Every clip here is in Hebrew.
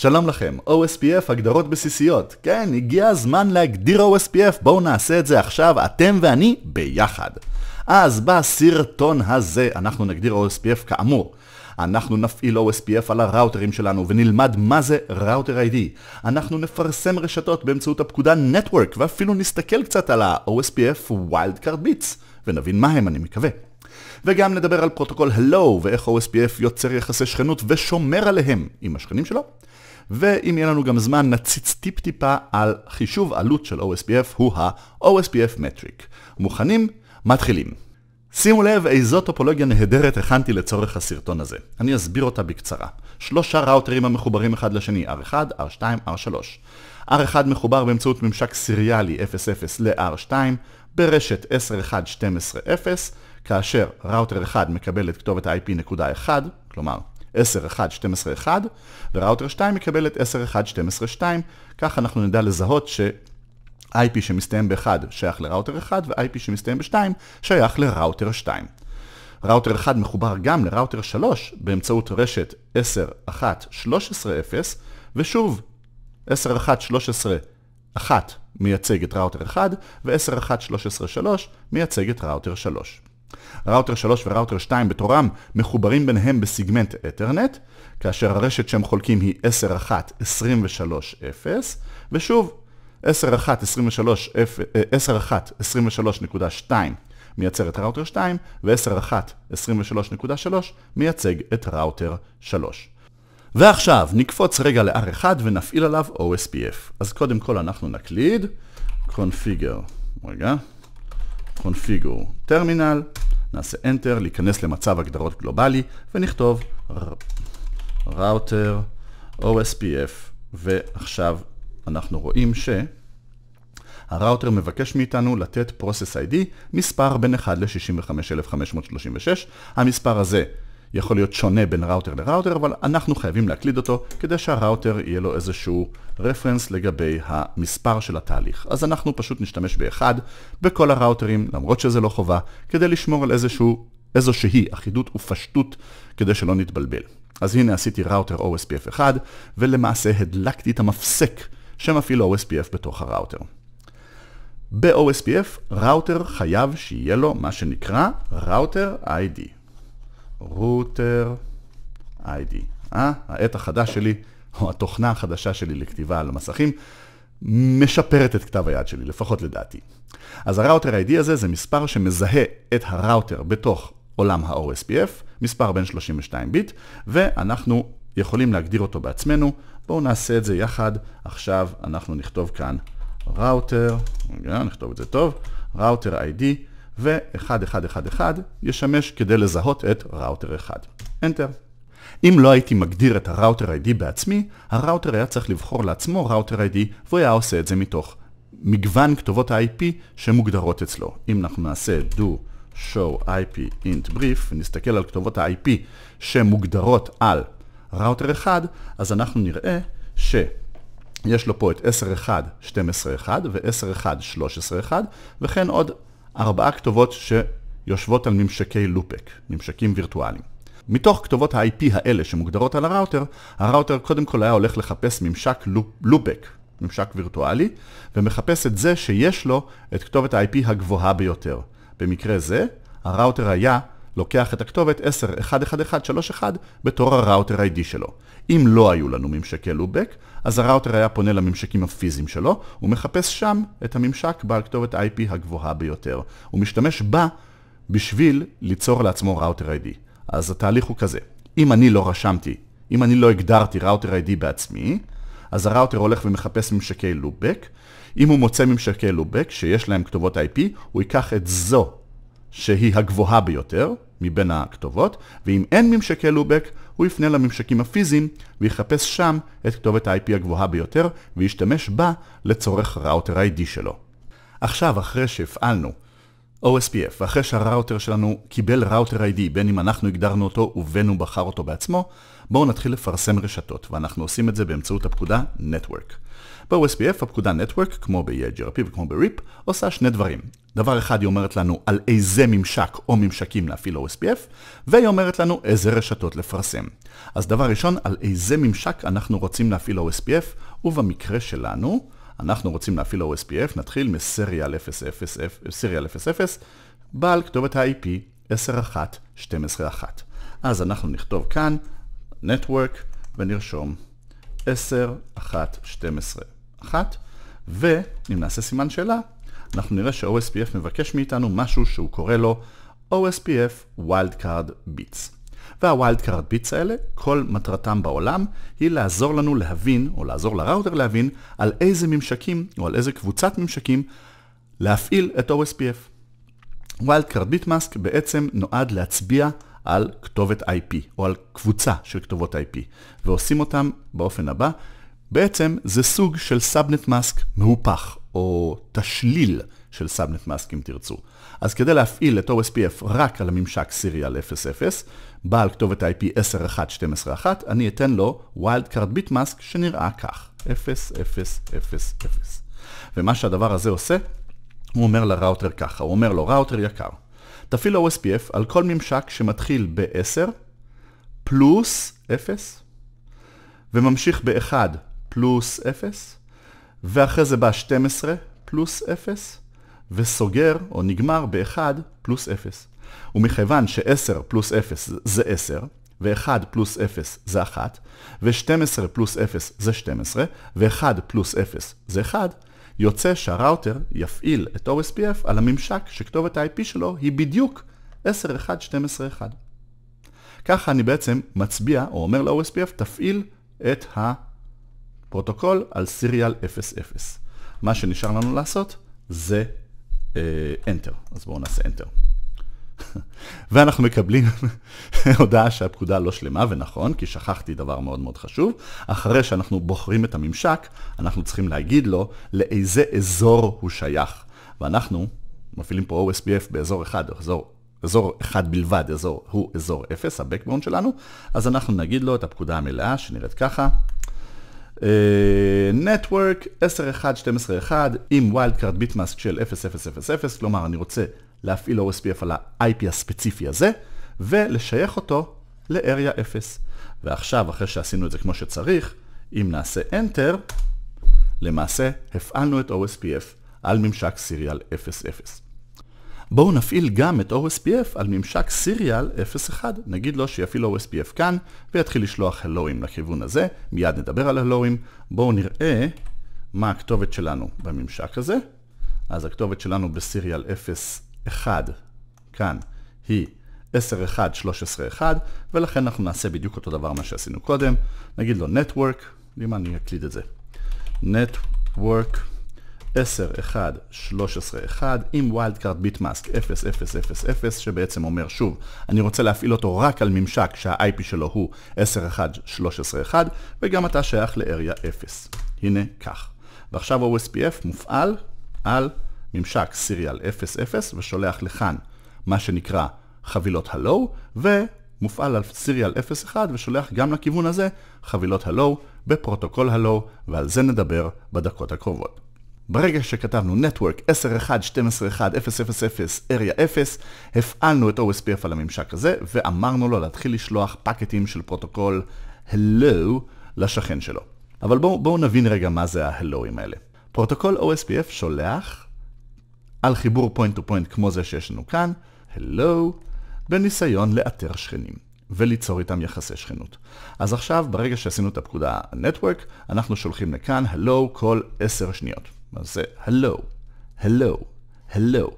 שלום לכם, OSPF הגדרות בסיסיות. כן, הגיע הזמן להגדיר OSPF, בואו נעשה את זה עכשיו, אתם ואני ביחד. אז בסרטון הזה אנחנו נגדיר OSPF כאמור. אנחנו נפעיל OSPF על הראוטרים שלנו ונלמד מה זה ראוטר ID. אנחנו נפרסם רשתות באמצעות הפקודה Network ואפילו נסתכל קצת על ה-OSPF Wildcard Bits ונבין מה הם אני מקווה. וגם נדבר על פרוטוקול הלו ואיך OSPF יוצר יחסי שכנות ושומר עליהם עם השכנים שלו. ואם יהיה לנו גם זמן נציץ טיפ-טיפה על חישוב עלות של OSPF, הוא ה-OSPF מטריק. מוכנים? מתחילים. שימו לב איזו טופולוגיה נהדרת הכנתי לצורך הסרטון הזה. אני אסביר אותה בקצרה. שלושה ראוטרים המחוברים אחד לשני, R1, R2, R3. R1 מחובר באמצעות ממשק סיריאלי 00 ל-R2 ברשת 10.1.12.0, כאשר ראוטר 1 מקבל את כתובת ה-IP.1, כלומר 10, 1, 12, 1, וראוטר 2 יקבל את 10, 1, 12, 2. כך אנחנו נדע לזהות ש-IP שמסתיים ב-1 שייך לראוטר 1, ו-IP שמסתיים ב-2 שייך לראוטר 2. ראוטר 1 מחובר גם לראוטר 3 באמצעות רשת 10, 1, 13, 0, ושוב, 10, 1, 13, 1 מייצג את ראוטר 1, ו-10, 1, 13, 3 מייצג את ראוטר 3. ראוטר 3 וראוטר 2 בתורם מחוברים ביניהם בסיגמנט אתרנט, כאשר הרשת שהם חולקים היא 10.1.23.0, ושוב, 10.1.23.2 אה, מייצר את ראוטר 2, ו-10.1.23.3 מייצג את ראוטר 3. ועכשיו נקפוץ רגע ל-R1 ונפעיל עליו OSPF. אז קודם כל אנחנו נקליד קונפיגר, רגע, קונפיגור טרמינל, נעשה Enter, להיכנס למצב הגדרות גלובלי, ונכתוב ראוטר OSPF, ועכשיו אנחנו רואים ש... הראוטר מבקש מאיתנו לתת process ID מספר בין 1 ל-65536, המספר הזה יכול להיות שונה בין ראוטר לראוטר, אבל אנחנו חייבים להקליד אותו כדי שהראוטר יהיה לו איזשהו רפרנס לגבי המספר של התהליך. אז אנחנו פשוט נשתמש באחד בכל הראוטרים, למרות שזה לא חובה, כדי לשמור על איזשהו, איזושהי אחידות ופשטות כדי שלא נתבלבל. אז הנה עשיתי ראוטר OSPF 1, ולמעשה הדלקתי את המפסק שמפעיל OSPF בתוך הראוטר. ב-OSPF, ראוטר חייב שיהיה לו מה שנקרא ראוטר ID. router ID. אה? העט החדש שלי, או התוכנה החדשה שלי לכתיבה על המסכים, משפרת את כתב היד שלי, לפחות לדעתי. אז הראוטר ID הזה זה מספר שמזהה את הראוטר בתוך עולם ה-OSPF, מספר בין 32 ביט, ואנחנו יכולים להגדיר אותו בעצמנו. בואו נעשה את זה יחד. עכשיו אנחנו נכתוב כאן ראוטר, נכתוב את זה טוב, ראוטר ID ו-1111 ישמש כדי לזהות את ראוטר 1. Enter. אם לא הייתי מגדיר את הראוטר ID בעצמי, הראוטר היה צריך לבחור לעצמו ראוטר ID, והוא היה עושה את זה מתוך מגוון כתובות ה-IP שמוגדרות אצלו. אם אנחנו נעשה do show IP int brief, ונסתכל על כתובות ה-IP שמוגדרות על ראוטר 1, אז אנחנו נראה ש... יש לו פה את 10.1.12.1 ו-10.1.13.1 וכן עוד ארבעה כתובות שיושבות על ממשקי לופק, ממשקים וירטואליים. מתוך כתובות ה-IP האלה שמוגדרות על הראוטר, הראוטר קודם כל היה הולך לחפש ממשק לופק, ממשק וירטואלי, ומחפש את זה שיש לו את כתובת ה-IP הגבוהה ביותר. במקרה זה, הראוטר היה לוקח את הכתובת 10.1.1.1.3.1 בתור הראוטר ID שלו. אם לא היו לנו ממשקי לובק, אז הראוטר היה פונה לממשקים הפיזיים שלו, ומחפש שם את הממשק בעל כתובת IP הגבוהה ביותר. הוא משתמש בה בשביל ליצור לעצמו ראוטר ID. אז התהליך הוא כזה, אם אני לא רשמתי, אם אני לא הגדרתי ראוטר ID בעצמי, אז הראוטר הולך ומחפש ממשקי לובק. אם הוא מוצא ממשקי לובק שיש להם כתובות IP, הוא ייקח את זו שהיא הגבוהה ביותר, מבין הכתובות, ואם אין ממשקי לובק, הוא יפנה לממשקים הפיזיים ויחפש שם את כתובת ה-IP הגבוהה ביותר, וישתמש בה לצורך ראוטר ID שלו. עכשיו, אחרי שהפעלנו OSPF, ואחרי שהראוטר שלנו קיבל ראוטר ID, בין אם אנחנו הגדרנו אותו ובין הוא בחר אותו בעצמו, בואו נתחיל לפרסם רשתות, ואנחנו עושים את זה באמצעות הפקודה Network. ב-OSPF הפקודה Network, כמו ב eigrp וכמו ב-RIP, עושה שני דברים. דבר אחד, היא אומרת לנו על איזה ממשק או ממשקים להפעיל OSPF, והיא אומרת לנו איזה רשתות לפרסם. אז דבר ראשון, על איזה ממשק אנחנו רוצים להפעיל OSPF, ובמקרה שלנו, אנחנו רוצים להפעיל OSPF, נתחיל מסריאל 00, 00, בעל כתובת ה-IP 10.1.12.1. אז אנחנו נכתוב כאן Network ונרשום 10.1.12. אחת, ואם נעשה סימן שאלה, אנחנו נראה ש-OSPF מבקש מאיתנו משהו שהוא קורא לו OSPF Wildcard Bits. וה-Wildcard Bits האלה, כל מטרתם בעולם היא לעזור לנו להבין, או לעזור לראוטר להבין, על איזה ממשקים, או על איזה קבוצת ממשקים, להפעיל את OSPF. Wildcard Bitmask בעצם נועד להצביע על כתובת IP, או על קבוצה של כתובות IP, ועושים אותם באופן הבא, בעצם זה סוג של סאבנט מאסק מהופך, או תשליל של סאבנט מאסק אם תרצו. אז כדי להפעיל את OSPF רק על הממשק סיריאל 00, בעל כתובת IP 10.1.12.1, אני אתן לו wildcard bitmask שנראה כך, 0.0.0.0. ומה שהדבר הזה עושה, הוא אומר לראוטר ככה, הוא אומר לו, ראוטר יקר, תפעיל OSPF על כל ממשק שמתחיל ב-10 פלוס 0 וממשיך ב-1 פלוס 0, ואחרי זה בא 12 פלוס 0, וסוגר או נגמר ב-1 פלוס 0. ומכיוון ש-10 פלוס 0 זה 10, ו-1 פלוס 0 זה 1, ו-12 פלוס 0 זה 12, ו-1 פלוס 0 זה 1, יוצא שהראוטר יפעיל את OSPF על הממשק שכתובת ה-IP שלו היא בדיוק 10, 1, 12, 1. ככה אני בעצם מצביע או אומר ל-OSPF תפעיל את ה... פרוטוקול על סיריאל 00. מה שנשאר לנו לעשות זה uh, Enter, אז בואו נעשה Enter. ואנחנו מקבלים הודעה שהפקודה לא שלמה, ונכון, כי שכחתי דבר מאוד מאוד חשוב. אחרי שאנחנו בוחרים את הממשק, אנחנו צריכים להגיד לו לאיזה אזור הוא שייך. ואנחנו מפעילים פה OSPF באזור אחד, אזור, אזור אחד בלבד, אזור, הוא אזור 0, ה שלנו, אז אנחנו נגיד לו את הפקודה המלאה, שנראית ככה. נטוורק אה, 10.1.12.1 עם ווילד קארד ביטמאסק של 0000, כלומר אני רוצה להפעיל OSPF על ה-IP הספציפי הזה ולשייך אותו לאריה 0. ועכשיו, אחרי שעשינו את זה כמו שצריך, אם נעשה Enter, למעשה הפעלנו את OSPF על ממשק סיריאל 00. בואו נפעיל גם את OSPF על ממשק סיריאל 01, נגיד לו שיפעיל OSPF כאן ויתחיל לשלוח הלואים לכיוון הזה, מיד נדבר על הלואים, בואו נראה מה הכתובת שלנו בממשק הזה, אז הכתובת שלנו בסיריאל 01 כאן היא 10.1.13.1 ולכן אנחנו נעשה בדיוק אותו דבר מה שעשינו קודם, נגיד לו Network, למה אני אקליד את זה? Network 10, 1, 13, 1 עם ווילד קארד ביט מאסק 0, 0, 0, 0 שבעצם אומר שוב, אני רוצה להפעיל אותו רק על ממשק שה-IP שלו הוא 10, 1, 13, 1 וגם אתה שייך לאריה 0. הנה כך. ועכשיו ה-OSPF מופעל על ממשק סיריאל 0, 0 ושולח לכאן מה שנקרא חבילות הלואו ומופעל על סיריאל 0, 1 ושולח גם לכיוון הזה חבילות הלואו בפרוטוקול הלואו ועל זה נדבר בדקות הקרובות. ברגע שכתבנו Network 10.1.12.1.0.0.0 area 0, הפעלנו את OSPF על הממשק הזה, ואמרנו לו להתחיל לשלוח פקטים של פרוטוקול Hello לשכן שלו. אבל בואו בוא נבין רגע מה זה ה-Helloים האלה. פרוטוקול OSPF שולח על חיבור point to point כמו זה שיש לנו כאן, Hello, בניסיון לאתר שכנים. וליצור איתם יחסי שכנות. אז עכשיו, ברגע שעשינו את הפקודה Network, אנחנו שולחים לכאן Hello כל 10 שניות. זה הלו, הלו, הלו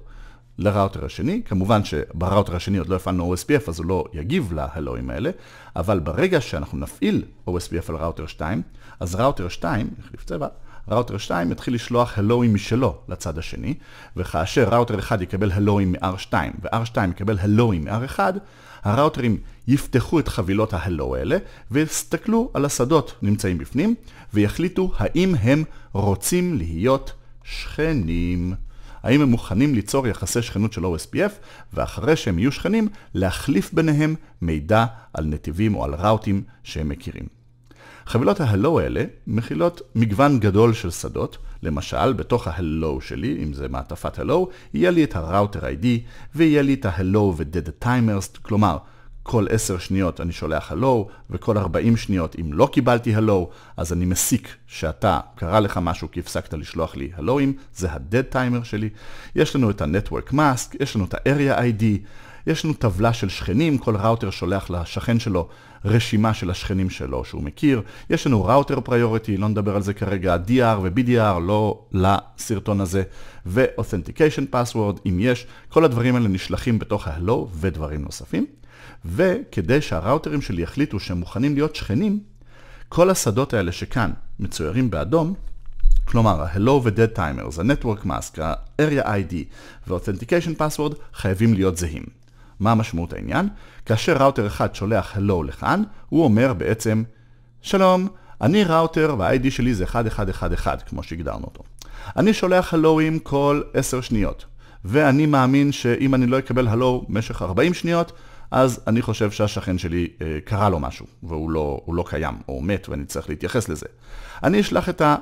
לראוטר השני, כמובן שבראוטר השני עוד לא הפעלנו OSPF אז הוא לא יגיב להלואים האלה, אבל ברגע שאנחנו נפעיל OSPF על ראוטר 2, אז ראוטר 2, נחליף צבע, ראוטר 2 יתחיל לשלוח הלואים משלו לצד השני, וכאשר ראוטר 1 יקבל הלואים מ-R2 ו-R2 יקבל הלואים מ-R1, הראוטרים יפתחו את חבילות ההלו האלה ויסתכלו על השדות נמצאים בפנים ויחליטו האם הם רוצים להיות שכנים. האם הם מוכנים ליצור יחסי שכנות של OSPF, ואחרי שהם יהיו שכנים, להחליף ביניהם מידע על נתיבים או על ראוטים שהם מכירים. חבילות ה-Hello האלה מכילות מגוון גדול של שדות, למשל בתוך ה-Hello שלי, אם זה מעטפת Hello, יהיה לי את ה-Router ID ויהיה לי את ה-Hello ו-dead timers, כלומר כל 10 שניות אני שולח הלו, וכל 40 שניות אם לא קיבלתי הלו, אז אני מסיק שאתה, קרה לך משהו כי הפסקת לשלוח לי הלואים, זה ה-dead timer שלי. יש לנו את ה-network mask, יש לנו את ה-area ID, יש לנו טבלה של שכנים, כל ראוטר שולח לשכן שלו רשימה של השכנים שלו שהוא מכיר. יש לנו ראוטר פריוריטי, לא נדבר על זה כרגע, DR ו-BDR, לא לסרטון הזה, ו-Authentication Password, אם יש, כל הדברים האלה נשלחים בתוך ה-Hello ודברים נוספים. וכדי שהראוטרים שלי יחליטו שהם מוכנים להיות שכנים, כל השדות האלה שכאן מצוירים באדום, כלומר ה-Hello ו-Dead Timers, ה-Network Mask, ה-Area ID ו-Authentication Password חייבים להיות זהים. מה משמעות העניין? כאשר ראוטר אחד שולח הלו לכאן, הוא אומר בעצם, שלום, אני ראוטר וה-ID שלי זה 1111, כמו שהגדרנו אותו. אני שולח הלואים כל 10 שניות, ואני מאמין שאם אני לא אקבל הלו במשך 40 שניות, אז אני חושב שהשכן שלי אה, קרה לו משהו, והוא לא, לא קיים, או מת, ואני צריך להתייחס לזה. אני אשלח את ה...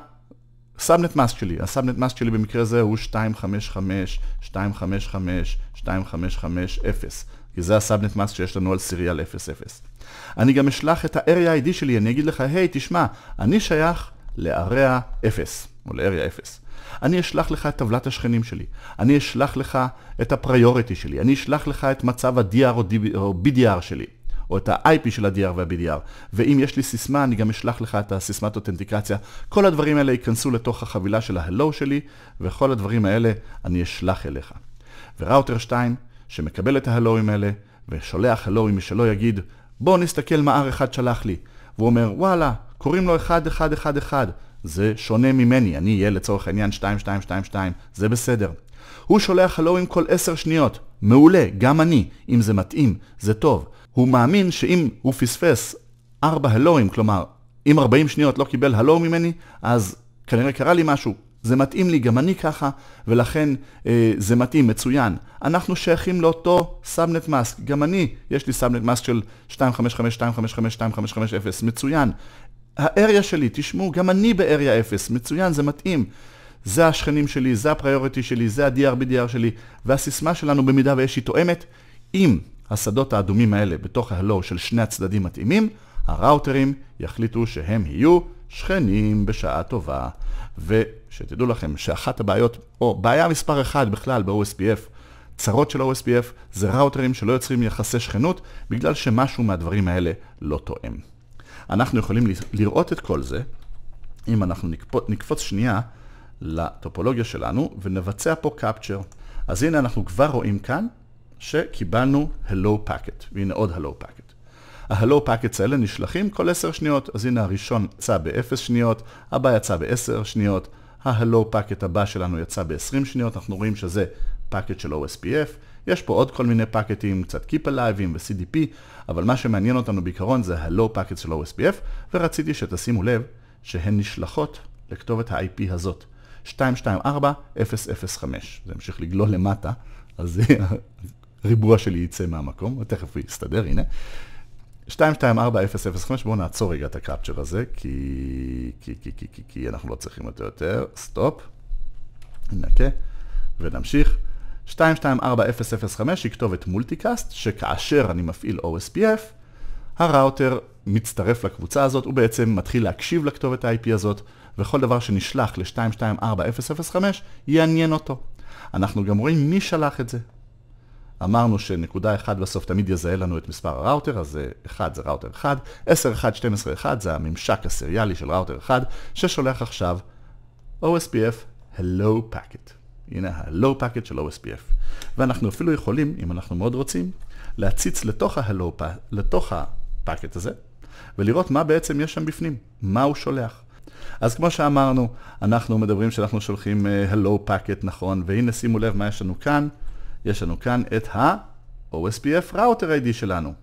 סאבנט מאסט שלי, הסאבנט מאסט שלי במקרה זה הוא 255, 255, 255, 0, כי זה הסאבנט מאסט שיש לנו על סיריאל 00. אני גם אשלח את ה-area ID שלי, אני אגיד לך, היי, hey, תשמע, אני שייך ל-area 0, או ל-area 0. אני אשלח לך את טבלת השכנים שלי, אני אשלח לך את הפריוריטי שלי, אני אשלח לך את מצב ה-DR או BDR שלי. או את ה-IP של ה-DR וה-BDR. ואם יש לי סיסמה, אני גם אשלח לך את הסיסמת אותנטיקציה. כל הדברים האלה ייכנסו לתוך החבילה של ה-Hello שלי, וכל הדברים האלה אני אשלח אליך. וראוטר 2, שמקבל את ההלואים האלה, ושולח הלואים משלו, יגיד, בוא נסתכל מה R1 שלח לי. והוא אומר, וואלה, קוראים לו 1111. זה שונה ממני, אני אהיה לצורך העניין 2222, זה בסדר. הוא שולח הלו עם כל עשר שניות. מעולה, גם אני. אם זה מתאים, זה טוב. הוא מאמין שאם הוא פספס ארבע הלואים, כלומר, אם ארבעים שניות לא קיבל הלו ממני, אז כנראה קרה לי משהו. זה מתאים לי, גם אני ככה, ולכן אה, זה מתאים, מצוין. אנחנו שייכים לאותו סאבנט מאסק, גם אני, יש לי סאבנט מאסק של 255, 255, 255, 0, מצוין. האריה שלי, תשמעו, גם אני באריה 0, מצוין, זה מתאים. זה השכנים שלי, זה הפריוריטי שלי, זה ה-DRBDR שלי, והסיסמה שלנו במידה ויש היא תואמת, אם השדות האדומים האלה בתוך ה-Hello של שני הצדדים מתאימים, הראוטרים יחליטו שהם יהיו שכנים בשעה טובה. ושתדעו לכם שאחת הבעיות, או בעיה מספר אחת בכלל ב-OSPF, צרות של ה OSPF זה ראוטרים שלא יוצרים יחסי שכנות בגלל שמשהו מהדברים האלה לא תואם. אנחנו יכולים לראות את כל זה, אם אנחנו נקפוץ, נקפוץ שנייה לטופולוגיה שלנו, ונבצע פה capture. אז הנה אנחנו כבר רואים כאן שקיבלנו הלו פאקט, והנה עוד הלו פאקט. ה-hello packets האלה נשלחים כל 10 שניות, אז הנה הראשון יצא ב-0 שניות, הבא יצא ב-10 שניות, ה-hello packet הבא שלנו יצא ב-20 שניות, אנחנו רואים שזה packet של OSPF, יש פה עוד כל מיני פאקטים, קצת Keep Aliveים ו-CDP, אבל מה שמעניין אותנו בעיקרון זה ה-Low Packets של OSPF, ורציתי שתשימו לב שהן נשלחות לכתובת ה-IP הזאת. 224-005. זה ימשיך לגלול למטה, אז אה, הריבוע שלי יצא מהמקום, ותכף הוא יסתדר, הנה. 224-005, בואו נעצור רגע את הקפצ'ר הזה, כי, כי, כי, כי, כי, כי אנחנו לא צריכים אותו יותר, סטופ, נקה, ונמשיך. 224-005 היא כתובת מולטיקאסט, שכאשר אני מפעיל OSPF, הראוטר מצטרף לקבוצה הזאת, הוא בעצם מתחיל להקשיב לכתובת ה-IP הזאת, וכל דבר שנשלח ל-224005 יעניין אותו. אנחנו גם רואים מי שלח את זה. אמרנו שנקודה 1 בסוף תמיד יזהה לנו את מספר הראוטר, אז 1 אה, זה ראוטר 1, 10, 1, 12, 1 זה הממשק הסריאלי של ראוטר 1, ששולח עכשיו OSPF Hello Packet. הנה ה low Packet של OSPF. ואנחנו אפילו יכולים, אם אנחנו מאוד רוצים, להציץ לתוך ה-Hello לתוך הזה, ולראות מה בעצם יש שם בפנים, מה הוא שולח. אז כמו שאמרנו, אנחנו מדברים שאנחנו שולחים אה, hello פאקט, נכון, והנה שימו לב מה יש לנו כאן. יש לנו כאן את ה-OSPF router ID שלנו.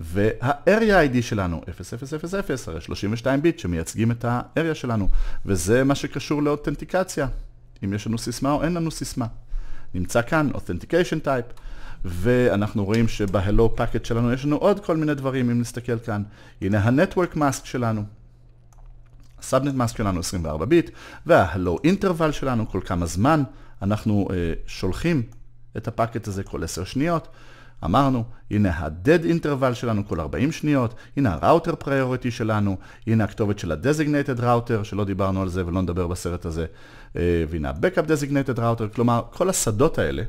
וה-area ID שלנו, 0000, הרי 32 ביט שמייצגים את ה-area שלנו, וזה מה שקשור לאותנטיקציה, אם יש לנו סיסמה או אין לנו סיסמה. נמצא כאן Authentication Type, ואנחנו רואים שבהלו פאקט שלנו יש לנו עוד כל מיני דברים, אם נסתכל כאן. הנה ה-Network Mask שלנו, הסאבנט מאסק שלנו 24 ביט, וההלואו אינטרוול שלנו כל כמה זמן, אנחנו אה, שולחים את הפאקט הזה כל 10 שניות. אמרנו, הנה ה-dead interval שלנו כל 40 שניות, הנה ה-router priority שלנו, הנה הכתובת של ה-designated router, שלא דיברנו על זה ולא נדבר בסרט הזה, אה, והנה ה-backup designated router, כלומר, כל השדות האלה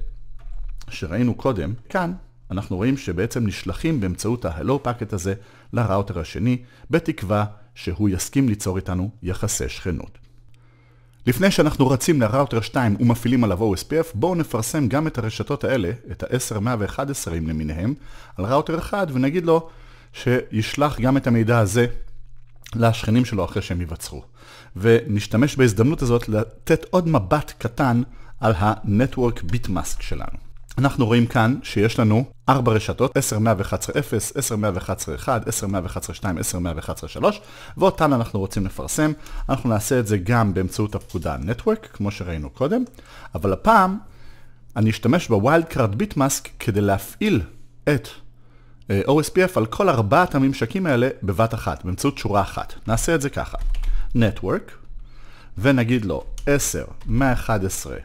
שראינו קודם, כאן אנחנו רואים שבעצם נשלחים באמצעות ה-hello packet הזה ל-router השני, בתקווה שהוא יסכים ליצור איתנו יחסי שכנות. לפני שאנחנו רצים לראוטר 2 ומפעילים עליו OSPF, בואו נפרסם גם את הרשתות האלה, את ה-10, 111 למיניהם, על ראוטר 1 ונגיד לו שישלח גם את המידע הזה לשכנים שלו אחרי שהם ייווצרו. ונשתמש בהזדמנות הזאת לתת עוד מבט קטן על ה-Network Bitmask שלנו. אנחנו רואים כאן שיש לנו 4 רשתות, 10, 111, 0, 10, 111, 1, 10, 111, 2, 10, 111, 3, ואותן אנחנו רוצים לפרסם. אנחנו נעשה את זה גם באמצעות הפקודה Network, כמו שראינו קודם, אבל הפעם אני אשתמש בווילד קארד ביטמאסק כדי להפעיל את אה, OSPF על כל ארבעת הממשקים האלה בבת אחת, באמצעות שורה אחת. נעשה את זה ככה, Network, ונגיד לו 10, 111,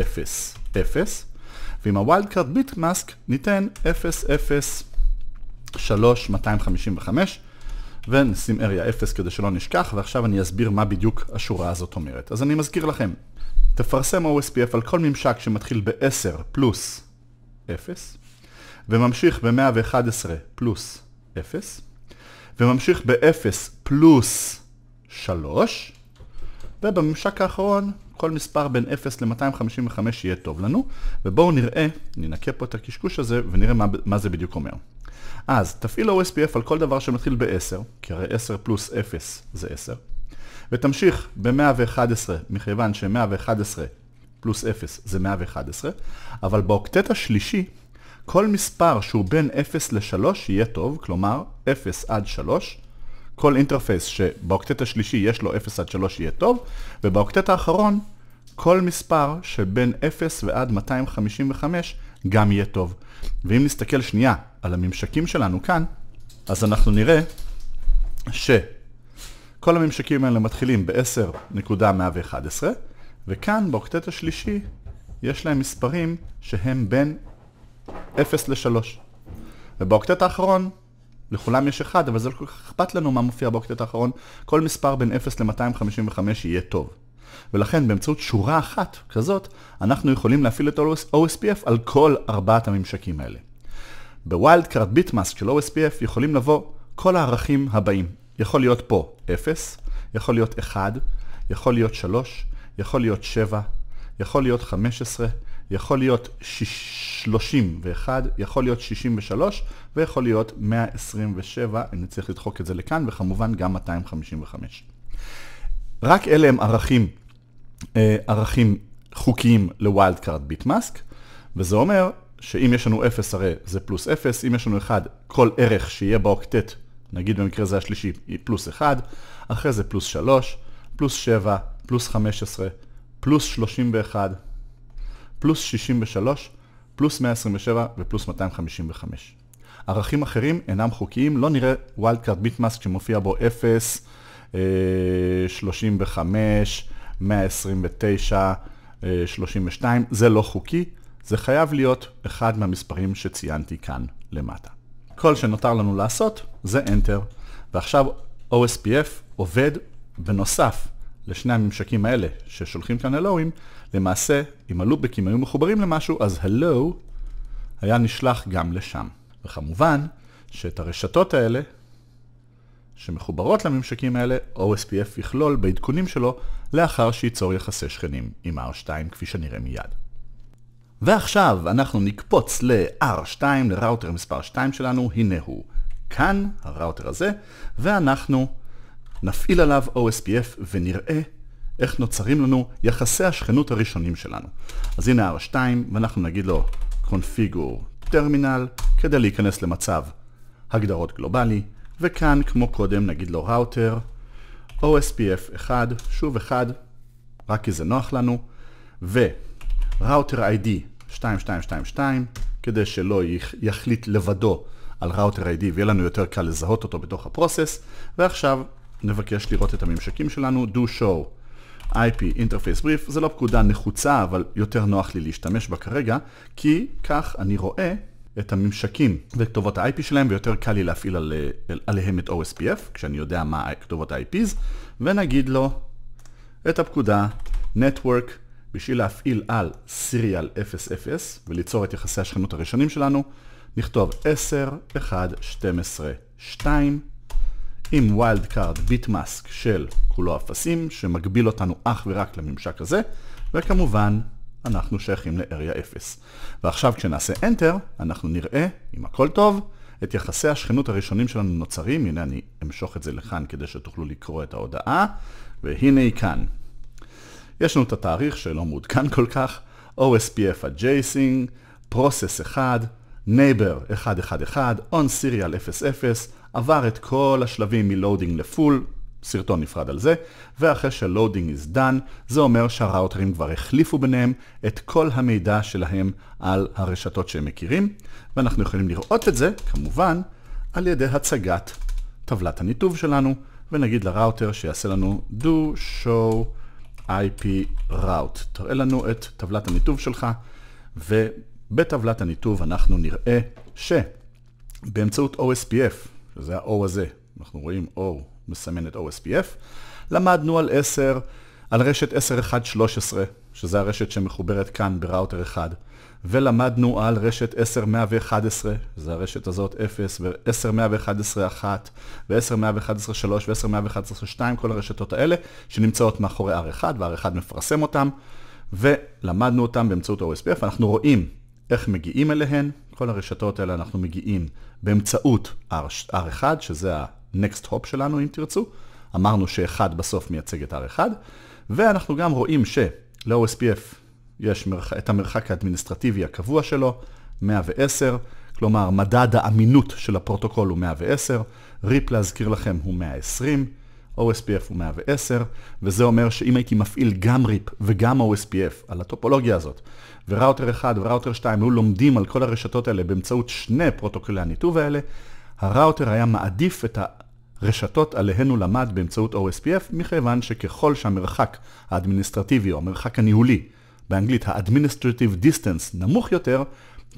0, 0, ועם הווילד קארד ביט מאסק ניתן 003255 ונשים אריה 0 כדי שלא נשכח, ועכשיו אני אסביר מה בדיוק השורה הזאת אומרת. אז אני מזכיר לכם, תפרסם OSPF על כל ממשק שמתחיל ב-10 פלוס 0, וממשיך ב-111 פלוס 0, וממשיך ב-0 פלוס 3, ובממשק האחרון כל מספר בין 0 ל-255 יהיה טוב לנו, ובואו נראה, ננקה פה את הקשקוש הזה ונראה מה, מה זה בדיוק אומר. אז תפעיל OSPF על כל דבר שמתחיל ב-10, כי הרי 10 פלוס 0 זה 10, ותמשיך ב-111, מכיוון ש-111 פלוס 0 זה 111, אבל באוקטט השלישי, כל מספר שהוא בין 0 ל-3 יהיה טוב, כלומר 0 עד 3, כל אינטרפייס שבאוקטט השלישי יש לו 0 עד 3 יהיה טוב, ובאוקטט האחרון כל מספר שבין 0 ועד 255 גם יהיה טוב. ואם נסתכל שנייה על הממשקים שלנו כאן, אז אנחנו נראה שכל הממשקים האלה מתחילים ב-10.111, וכאן באוקטט השלישי יש להם מספרים שהם בין 0 ל-3. ובאוקטט האחרון לכולם יש אחד, אבל זה לא כל כך אכפת לנו מה מופיע באוקטט האחרון, כל מספר בין 0 ל-255 יהיה טוב. ולכן באמצעות שורה אחת כזאת, אנחנו יכולים להפעיל את OSPF על כל ארבעת הממשקים האלה. בווילד קארד ביטמאסק של OSPF יכולים לבוא כל הערכים הבאים. יכול להיות פה 0, יכול להיות 1, יכול להיות 3, יכול להיות 7, יכול להיות 15, יכול להיות 31, יכול להיות 63 ויכול להיות 127, אני צריך לדחוק את זה לכאן, וכמובן גם 255. רק אלה הם ערכים, אה, ערכים חוקיים לווילד קארד ביט מאסק, וזה אומר שאם יש לנו 0 הרי זה פלוס 0, אם יש לנו 1, כל ערך שיהיה באוקטט, נגיד במקרה זה השלישי, היא פלוס 1, אחרי זה פלוס 3, פלוס 7, פלוס 15, פלוס 31, פלוס 63, פלוס 127 ופלוס 255. ערכים אחרים אינם חוקיים, לא נראה ווילד וילדקארד ביטמאסק שמופיע בו 0, 35, 129, 32, זה לא חוקי, זה חייב להיות אחד מהמספרים שציינתי כאן למטה. כל שנותר לנו לעשות זה Enter, ועכשיו OSPF עובד בנוסף לשני הממשקים האלה ששולחים כאן אלוהים, למעשה, אם הלופבקים היו מחוברים למשהו, אז הלו היה נשלח גם לשם. וכמובן, שאת הרשתות האלה, שמחוברות לממשקים האלה, OSPF יכלול בעדכונים שלו לאחר שייצור יחסי שכנים עם R2 כפי שנראה מיד. ועכשיו אנחנו נקפוץ ל-R2, לראוטר מספר 2 שלנו, הנה הוא כאן, הראוטר הזה, ואנחנו נפעיל עליו OSPF ונראה איך נוצרים לנו יחסי השכנות הראשונים שלנו. אז הנה R2, ואנחנו נגיד לו configure terminal, כדי להיכנס למצב הגדרות גלובלי, וכאן, כמו קודם, נגיד לו ראוטר, OSPF 1, שוב 1, רק כי זה נוח לנו, וראוטר ID 2222, כדי שלא יחליט לבדו על ראוטר ID ויהיה לנו יותר קל לזהות אותו בתוך הפרוסס, ועכשיו נבקש לראות את הממשקים שלנו, do show IP Interface Brief, זה לא פקודה נחוצה, אבל יותר נוח לי להשתמש בה כרגע, כי כך אני רואה את הממשקים וכתובות ה-IP שלהם, ויותר קל לי להפעיל על, על, עליהם את OSPF, כשאני יודע מה כתובות ה-IPs, ונגיד לו את הפקודה Network בשביל להפעיל על Serial 00 וליצור את יחסי השכנות הראשונים שלנו, נכתוב 10, 1, 12, 2, עם ווילד קארד ביט מאסק של כולו אפסים, שמגביל אותנו אך ורק לממשק הזה, וכמובן אנחנו שייכים לאריה 0. ועכשיו כשנעשה Enter, אנחנו נראה, אם הכל טוב, את יחסי השכנות הראשונים שלנו נוצרים, הנה אני אמשוך את זה לכאן כדי שתוכלו לקרוא את ההודעה, והנה היא כאן. יש לנו את התאריך שלא מעודכן כל כך, OSPF adjacing, process 1, neighbor 111, on serial 00, עבר את כל השלבים מלואודינג לפול, סרטון נפרד על זה, ואחרי שלואודינג is done, זה אומר שהראוטרים כבר החליפו ביניהם את כל המידע שלהם על הרשתות שהם מכירים, ואנחנו יכולים לראות את זה, כמובן, על ידי הצגת טבלת הניתוב שלנו, ונגיד לראוטר שיעשה לנו do show IP route. תראה לנו את טבלת הניתוב שלך, ובטבלת הניתוב אנחנו נראה שבאמצעות OSPF, שזה ה-O הזה, אנחנו רואים O מסמן את OSPF, למדנו על 10, על רשת 10.1.13, שזה הרשת שמחוברת כאן בראוטר 1, ולמדנו על רשת 10.111, שזה הרשת הזאת 0, ו-10.111.1, ו-10.111.3, ו-10.111.2, כל הרשתות האלה, שנמצאות מאחורי R1, וה-R1 מפרסם אותם, ולמדנו אותם באמצעות OSPF, אנחנו רואים איך מגיעים אליהן? כל הרשתות האלה אנחנו מגיעים באמצעות R1, שזה ה-next hop שלנו אם תרצו. אמרנו ש-1 בסוף מייצג את R1, ואנחנו גם רואים של-OSPF יש את המרחק האדמיניסטרטיבי הקבוע שלו, 110, כלומר מדד האמינות של הפרוטוקול הוא 110, ריפ להזכיר לכם הוא 120, OSPF הוא 110, וזה אומר שאם הייתי מפעיל גם ריפ וגם OSPF על הטופולוגיה הזאת, וראוטר 1 וראוטר 2 היו לומדים על כל הרשתות האלה באמצעות שני פרוטוקולי הניתוב האלה, הראוטר היה מעדיף את הרשתות עליהן הוא למד באמצעות OSPF, מכיוון שככל שהמרחק האדמיניסטרטיבי או המרחק הניהולי, באנגלית ה-Administrative Distance, נמוך יותר,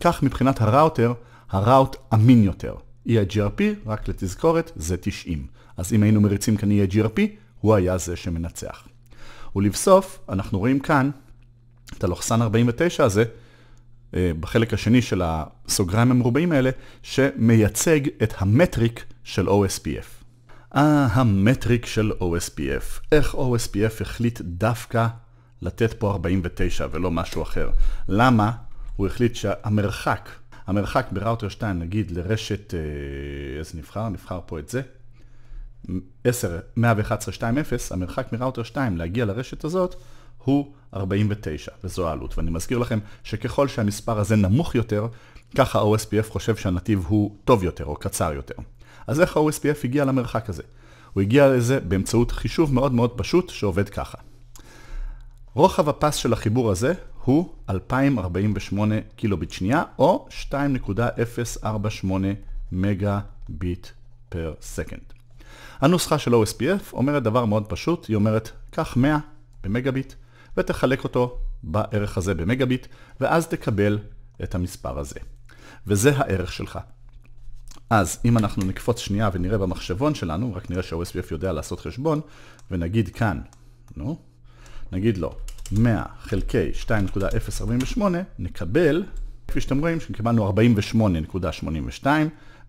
כך מבחינת הראוטר, הראוט אמין יותר. EIGRP, רק לתזכורת, זה 90. אז אם היינו מריצים כאן יהיה e GRP, הוא היה זה שמנצח. ולבסוף, אנחנו רואים כאן את הלוחסן 49 הזה, אה, בחלק השני של הסוגריים המרובעים האלה, שמייצג את המטריק של OSPF. אה, המטריק של OSPF. איך OSPF החליט דווקא לתת פה 49 ולא משהו אחר? למה הוא החליט שהמרחק, המרחק בראוטר 2, נגיד לרשת, אה, איזה נבחר? נבחר פה את זה. 10, 111, 2, 0, המרחק מראוטר 2 להגיע לרשת הזאת הוא 49, וזו העלות. ואני מזכיר לכם שככל שהמספר הזה נמוך יותר, ככה ה OSPF חושב שהנתיב הוא טוב יותר או קצר יותר. אז איך ה-OSPF הגיע למרחק הזה? הוא הגיע לזה באמצעות חישוב מאוד מאוד פשוט שעובד ככה. רוחב הפס של החיבור הזה הוא 2048 קילוביט שנייה, או 2.048 מגה ביט פר סקנד. הנוסחה של OSPF אומרת דבר מאוד פשוט, היא אומרת, קח 100 במגביט ותחלק אותו בערך הזה במגביט, ואז תקבל את המספר הזה. וזה הערך שלך. אז אם אנחנו נקפוץ שנייה ונראה במחשבון שלנו, רק נראה שה-OSPF יודע לעשות חשבון, ונגיד כאן, נו, נגיד לו 100 חלקי 2.048, נקבל, כפי שאתם רואים, שקיבלנו 48.82,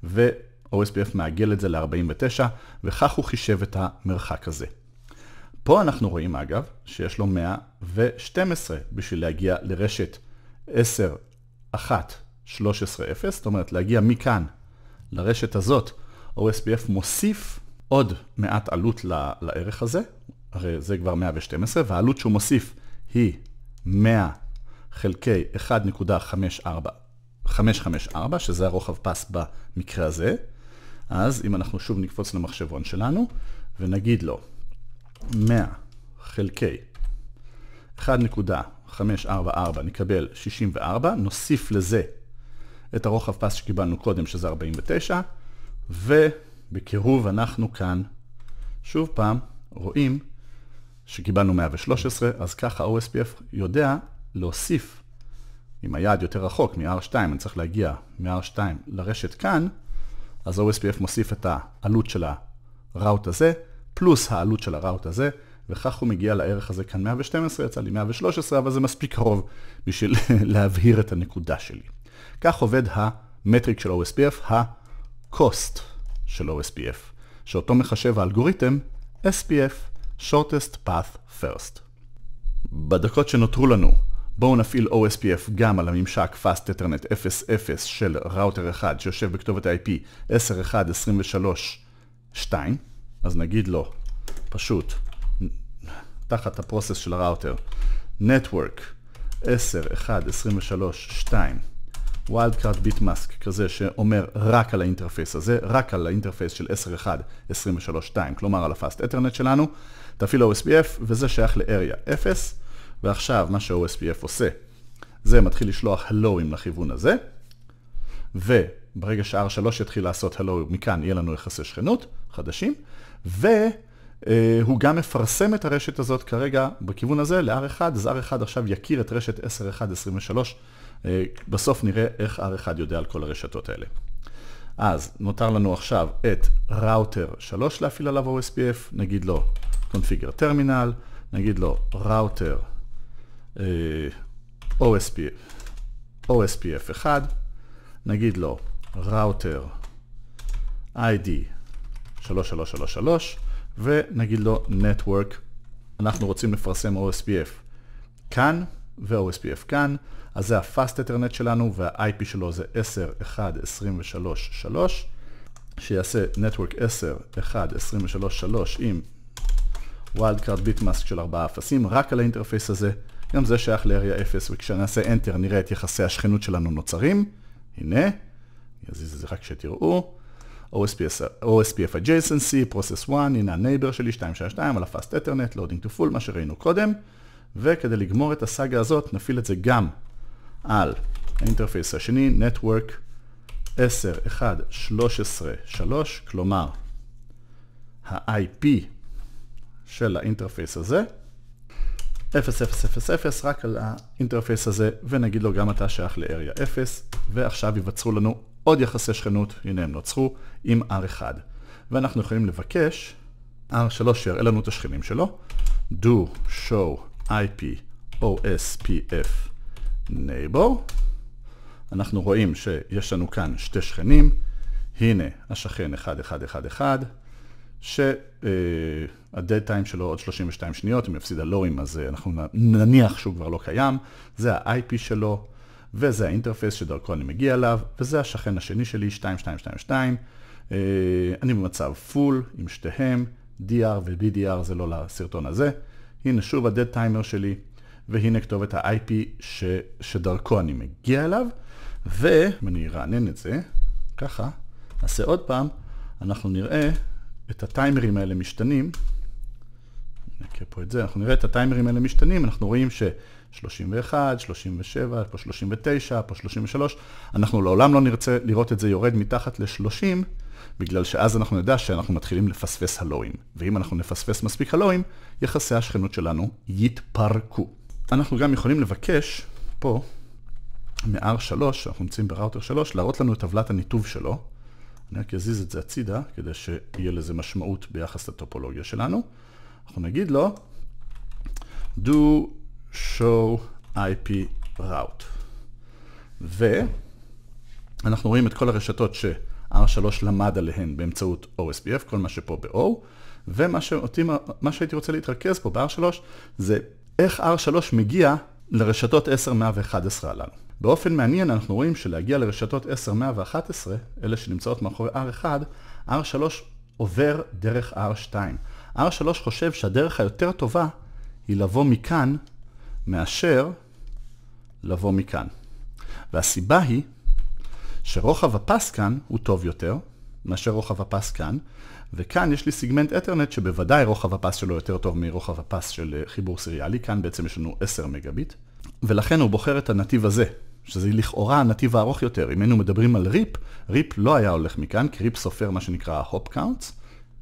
ו... OSPF מעגל את זה ל-49, וכך הוא חישב את המרחק הזה. פה אנחנו רואים אגב, שיש לו 112 בשביל להגיע לרשת 10, 1, 13, 0, זאת אומרת להגיע מכאן לרשת הזאת, OSPF מוסיף עוד מעט עלות לערך הזה, הרי זה כבר 112, והעלות שהוא מוסיף היא 100 חלקי 1.554, שזה הרוחב פס במקרה הזה, אז אם אנחנו שוב נקפוץ למחשבון שלנו, ונגיד לו 100 חלקי 1.544 נקבל 64, נוסיף לזה את הרוחב פס שקיבלנו קודם שזה 49, ובקירוב אנחנו כאן שוב פעם רואים שקיבלנו 113, אז ככה OSPF יודע להוסיף, אם היעד יותר רחוק מ-R2, אני צריך להגיע מ-R2 לרשת כאן, אז ה-OSPF מוסיף את העלות של הראוט הזה, פלוס העלות של הראוט הזה, וכך הוא מגיע לערך הזה כאן 112, יצא לי 113, אבל זה מספיק קרוב בשביל להבהיר את הנקודה שלי. כך עובד המטריק של OSPF, ה-cost של OSPF, שאותו מחשב האלגוריתם SPF, shortest path first. בדקות שנותרו לנו, בואו נפעיל OSPF גם על הממשק Fast Ethernet 00 של ראוטר 1 שיושב בכתובת ה-IP 10.1.23.2 אז נגיד לו, לא, פשוט, תחת הפרוסס של הראוטר, Network 10.1.23.2 wildcard bitmask כזה שאומר רק על האינטרפייס הזה, רק על האינטרפייס של 10.1.23.2, כלומר על ה-Fast Ethernet שלנו, תפעיל OSPF וזה שייך ל-area 0. ועכשיו מה שה-OSPF עושה, זה מתחיל לשלוח הלואים לכיוון הזה, וברגע שה-R3 יתחיל לעשות הלו, מכאן יהיה לנו יחסי שכנות חדשים, והוא אה, גם מפרסם את הרשת הזאת כרגע בכיוון הזה ל-R1, אז R1 עכשיו יכיר את רשת 10.1.23, אה, בסוף נראה איך R1 יודע על כל הרשתות האלה. אז נותר לנו עכשיו את ראוטר 3 להפעיל עליו OSPF, נגיד לו קונפיגר טרמינל, נגיד לו ראוטר אה, OSPF, OSPF 1, נגיד לו ראוטר ID 3333 ונגיד לו Network, אנחנו רוצים לפרסם OSPF כאן ו-OSPF כאן, אז זה ה-Fast Ethernet שלנו וה-IP שלו זה 10.1.23.3 שיעשה Network 10.1.23.3 1, 23, 3 עם wildcard bitmask של ארבעה אפסים, רק על האינטרפייס הזה. גם זה שייך לאריה 0, וכשנעשה Enter נראה את יחסי השכנות שלנו נוצרים. הנה, אני אזיז את זה רק שתראו. OSPF, OSPF adjacency, process 1, הנה ה-neighbor שלי 262, על ה-fast ethernet, loading to full, מה שראינו קודם. וכדי לגמור את הסאגה הזאת, נפעיל את זה גם על האינטרפייס השני, Network 10, 1, 13, 3, כלומר, ה-IP של האינטרפייס הזה, 0000 רק על האינטרפייס הזה, ונגיד לו גם אתה שייך לאריה 0, ועכשיו ייווצרו לנו עוד יחסי שכנות, הנה הם נוצרו, עם R1. ואנחנו יכולים לבקש R3 שיראה לנו את השכנים שלו, do show IP OSPF neighbor. אנחנו רואים שיש לנו כאן שתי שכנים, הנה השכן 1111, שהדד טיים שלו עוד 32 שניות, אם יפסיד הלואים אז אה, אנחנו נניח שהוא כבר לא קיים, זה ה-IP שלו, וזה האינטרפס שדרכו אני מגיע אליו, וזה השכן השני שלי, 2222. אה, אני במצב פול עם שתיהם, DR ו bdr זה לא לסרטון הזה. הנה שוב הדד טיימר שלי, והנה כתובת ה-IP ש... שדרכו אני מגיע אליו, ואם אני ארענן את זה, ככה, נעשה עוד פעם, אנחנו נראה את הטיימרים האלה משתנים, נקרא פה את זה, אנחנו נראה את הטיימרים האלה משתנים, אנחנו רואים ש-31, 37, פה 39, פה 33, אנחנו לעולם לא נרצה לראות את זה יורד מתחת ל-30, בגלל שאז אנחנו נדע שאנחנו מתחילים לפספס הלואים, ואם אנחנו נפספס מספיק הלואים, יחסי השכנות שלנו יתפרקו. אנחנו גם יכולים לבקש פה, מ-R3, אנחנו נמצאים בראוטר 3, להראות לנו את טבלת הניתוב שלו. אני רק אזיז את זה הצידה, כדי שיהיה לזה משמעות ביחס לטופולוגיה שלנו. אנחנו נגיד לו, do show IP route. ואנחנו רואים את כל הרשתות ש-R3 למד עליהן באמצעות OSPF, כל מה שפה ב-O, ומה שאותי, מה שהייתי רוצה להתרכז פה ב-R3 זה איך R3 מגיע לרשתות 10, 111 הללו. באופן מעניין אנחנו רואים שלהגיע לרשתות 10, 100 ו-11, אלה שנמצאות מאחורי R1, R3 עובר דרך R2. R3 חושב שהדרך היותר טובה היא לבוא מכאן מאשר לבוא מכאן. והסיבה היא שרוחב הפס כאן הוא טוב יותר מאשר רוחב הפס כאן, וכאן יש לי סיגמנט אתרנט שבוודאי רוחב הפס שלו יותר טוב מרוחב הפס של חיבור סריאלי, כאן בעצם יש לנו 10 מגביט, ולכן הוא בוחר את הנתיב הזה, שזה לכאורה הנתיב הארוך יותר. אם היינו מדברים על ריפ, ריפ לא היה הולך מכאן, כי ריפ סופר מה שנקרא הופ קאונטס,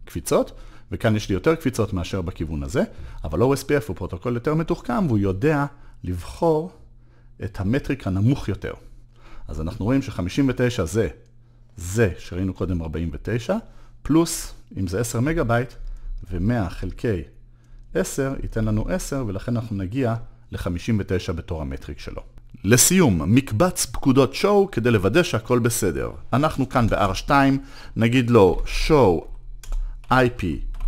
קפיצות, וכאן יש לי יותר קפיצות מאשר בכיוון הזה, אבל OSPF הוא פרוטוקול יותר מתוחכם, והוא יודע לבחור את המטריק הנמוך יותר. אז אנחנו רואים ש-59 זה, זה שראינו קודם 49, פלוס, אם זה 10 מגה בייט, ו-100 חלקי 10 ייתן לנו 10, ולכן אנחנו נגיע ל-59 בתור המטריק שלו. לסיום, מקבץ פקודות show כדי לוודא שהכל בסדר. אנחנו כאן ב-R2, נגיד לו show IP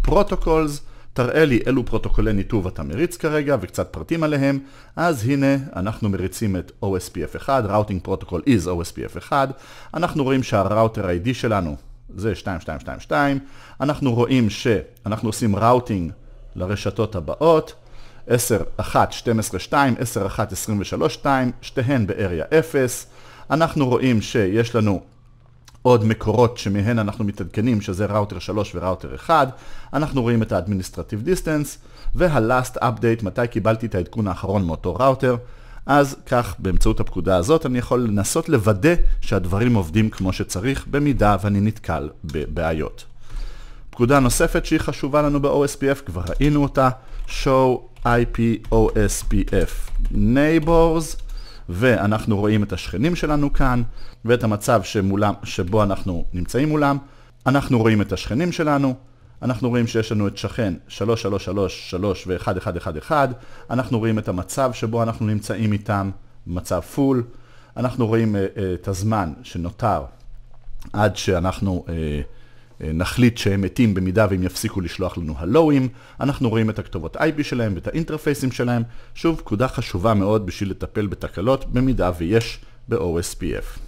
protocols, תראה לי אילו פרוטוקולי ניתוב אתה מריץ כרגע וקצת פרטים עליהם, אז הנה אנחנו מריצים את OSPF1, Routing Protocol is OSPF1, אנחנו רואים שהראוטר ID שלנו זה 2222, אנחנו רואים שאנחנו עושים ראוטינג לרשתות הבאות, 10, 1, 12, 2, 10, 1, 23, 2, שתיהן באריה 0. אנחנו רואים שיש לנו עוד מקורות שמהן אנחנו מתעדכנים, שזה ראוטר 3 וראוטר 1. אנחנו רואים את ה-Administrative Distance, וה-Last Update, מתי קיבלתי את העדכון האחרון מאותו ראוטר. אז כך, באמצעות הפקודה הזאת, אני יכול לנסות לוודא שהדברים עובדים כמו שצריך, במידה ואני נתקל בבעיות. פקודה נוספת שהיא חשובה לנו ב-OSPF, כבר ראינו אותה, show IPOSPF Neighbors, ואנחנו רואים את השכנים שלנו כאן, ואת המצב שמולם, שבו אנחנו נמצאים מולם. אנחנו רואים את השכנים שלנו, אנחנו רואים שיש לנו את שכן 3333 ו-1111, אנחנו רואים את המצב שבו אנחנו נמצאים איתם, מצב פול, אנחנו רואים uh, uh, את הזמן שנותר עד שאנחנו... Uh, אה, נחליט שהם מתים במידה והם יפסיקו לשלוח לנו הלואים, אנחנו רואים את הכתובות IP שלהם ואת האינטרפייסים שלהם, שוב פקודה חשובה מאוד בשביל לטפל בתקלות במידה ויש ב-OSPF.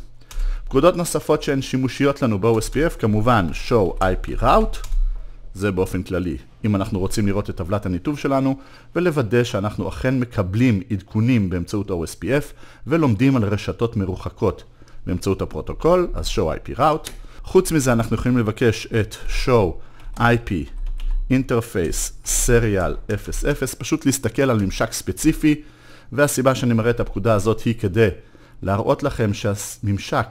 פקודות נוספות שהן שימושיות לנו ב-OSPF כמובן show IP route, זה באופן כללי אם אנחנו רוצים לראות את טבלת הניתוב שלנו ולוודא שאנחנו אכן מקבלים עדכונים באמצעות OSPF ולומדים על רשתות מרוחקות באמצעות הפרוטוקול, אז show IP route חוץ מזה אנחנו יכולים לבקש את show IP interface serial 00, פשוט להסתכל על ממשק ספציפי, והסיבה שאני מראה את הפקודה הזאת היא כדי להראות לכם שהממשק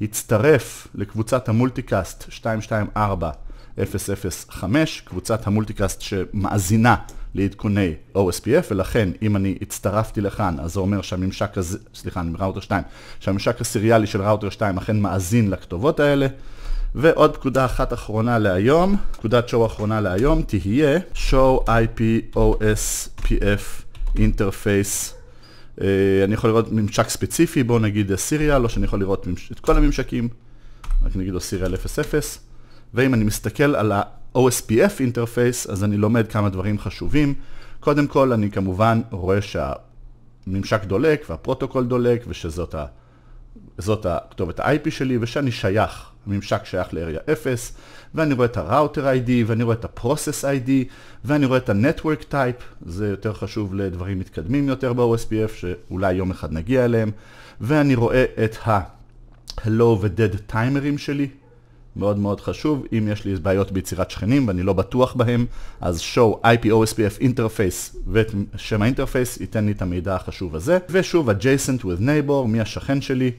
הצטרף לקבוצת המולטיקאסט 224005, קבוצת המולטיקאסט שמאזינה לעדכוני OSPF, ולכן אם אני הצטרפתי לכאן, אז זה אומר שהממשק הזה, סליחה, אני מראוטר 2, שהממשק הסיריאלי של ראוטר 2 אכן מאזין לכתובות האלה. ועוד פקודה אחת אחרונה להיום, פקודת show אחרונה להיום תהיה show IP OSPF interface Uh, אני יכול לראות ממשק ספציפי, בואו נגיד סיריאל, או שאני יכול לראות ממש... את כל הממשקים, רק נגיד לו סיריאל 00, ואם אני מסתכל על OSPF אינטרפייס, אז אני לומד כמה דברים חשובים. קודם כל, אני כמובן רואה שהממשק דולק והפרוטוקול דולק ושזאת ה... זאת הכתובת ה-IP שלי ושאני שייך, הממשק שייך לאריה 0 ואני רואה את ה-router ID ואני רואה את ה-process ID ואני רואה את ה-network type, זה יותר חשוב לדברים מתקדמים יותר ב-OSPF שאולי יום אחד נגיע אליהם ואני רואה את ה-hello ו-dead timerים שלי, מאוד מאוד חשוב, אם יש לי בעיות ביצירת שכנים ואני לא בטוח בהם, אז show IP-OSPF interface ושם האינטרפייס ייתן לי את המידע החשוב הזה, ושוב adjacent with neighbor, מי השכן שלי,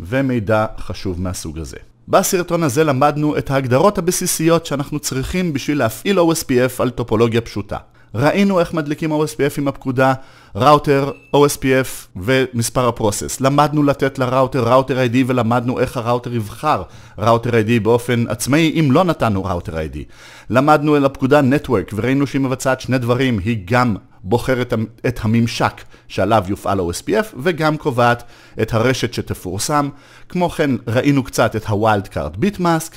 ומידע חשוב מהסוג הזה. בסרטון הזה למדנו את ההגדרות הבסיסיות שאנחנו צריכים בשביל להפעיל OSPF על טופולוגיה פשוטה. ראינו איך מדליקים OSPF עם הפקודה ראוטר, OSPF ומספר הפרוסס. למדנו לתת לראוטר ראוטר ID ולמדנו איך הראוטר יבחר ראוטר ID באופן עצמאי אם לא נתנו ראוטר ID. למדנו על הפקודה Network וראינו שהיא מבצעת שני דברים, היא גם בוחרת את הממשק שעליו יופעל OSPF וגם קובעת את הרשת שתפורסם. כמו כן ראינו קצת את ה-Wildcard Bitmask.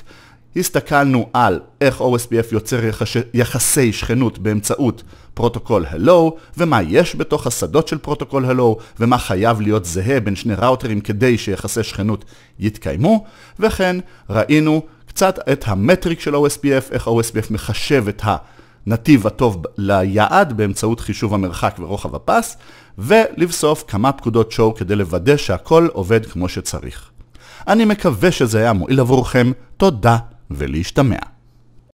הסתכלנו על איך OSPF יוצר יחש... יחסי שכנות באמצעות פרוטוקול הלו, ומה יש בתוך השדות של פרוטוקול הלו, ומה חייב להיות זהה בין שני ראוטרים כדי שיחסי שכנות יתקיימו, וכן ראינו קצת את המטריק של OSPF, איך OSPF מחשב את הנתיב הטוב ליעד באמצעות חישוב המרחק ורוחב הפס, ולבסוף כמה פקודות שואו כדי לוודא שהכל עובד כמו שצריך. אני מקווה שזה היה מועיל עבורכם, תודה. ולהשתמע.